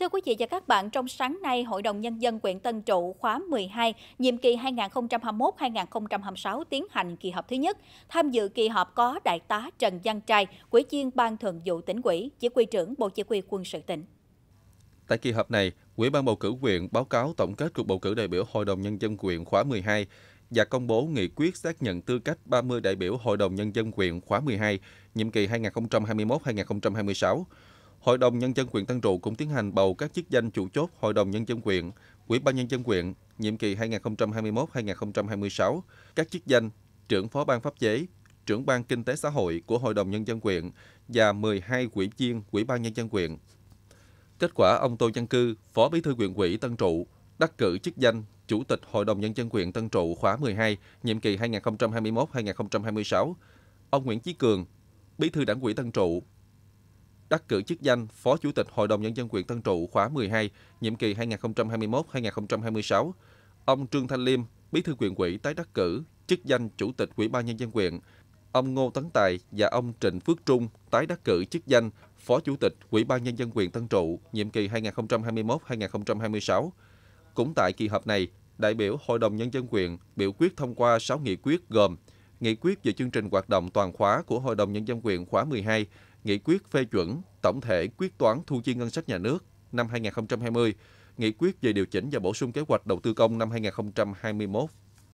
Thưa quý vị và các bạn, trong sáng nay, Hội đồng Nhân dân huyện Tân Trụ khóa 12, nhiệm kỳ 2021-2026 tiến hành kỳ họp thứ nhất. Tham dự kỳ họp có Đại tá Trần Văn Trai, Quỹ viên Ban Thường vụ tỉnh ủy, Chỉ huy trưởng Bộ Chỉ huy quân sự tỉnh. Tại kỳ họp này, quỹ ban bầu cử huyện báo cáo tổng kết cuộc bầu cử đại biểu Hội đồng Nhân dân huyện khóa 12 và công bố nghị quyết xác nhận tư cách 30 đại biểu Hội đồng Nhân dân huyện khóa 12, nhiệm kỳ 2021-2026. Hội đồng Nhân dân huyện Tân Trụ cũng tiến hành bầu các chức danh chủ chốt Hội đồng Nhân dân huyện, Ủy ban Nhân dân huyện, nhiệm kỳ 2021-2026, các chức danh trưởng phó ban pháp chế, trưởng ban kinh tế xã hội của Hội đồng Nhân dân huyện và 12 ủy viên Ủy ban Nhân dân huyện. Kết quả ông Tô Văn Cư, Phó Bí thư huyện ủy Tân Trụ, đắc cử chức danh Chủ tịch Hội đồng Nhân dân huyện Tân Trụ khóa 12, nhiệm kỳ 2021-2026. Ông Nguyễn Chí Cường, Bí thư đảng ủy Tân Trụ, đắc cử chức danh Phó Chủ tịch Hội đồng Nhân dân huyện Tân Trụ khóa 12, nhiệm kỳ 2021-2026. Ông Trương Thanh Liêm, Bí thư huyện ủy tái đắc cử chức danh Chủ tịch Ủy ban Nhân dân huyện. Ông Ngô Tấn Tài và ông Trịnh Phước Trung tái đắc cử chức danh Phó Chủ tịch Ủy ban Nhân dân huyện Tân Trụ, nhiệm kỳ 2021-2026. Cũng tại kỳ họp này, đại biểu Hội đồng Nhân dân huyện biểu quyết thông qua 6 nghị quyết gồm Nghị quyết về chương trình hoạt động toàn khóa của Hội đồng Nhân dân huyện khóa 12, Nghị quyết phê chuẩn tổng thể quyết toán thu chi ngân sách nhà nước năm 2020, Nghị quyết về điều chỉnh và bổ sung kế hoạch đầu tư công năm 2021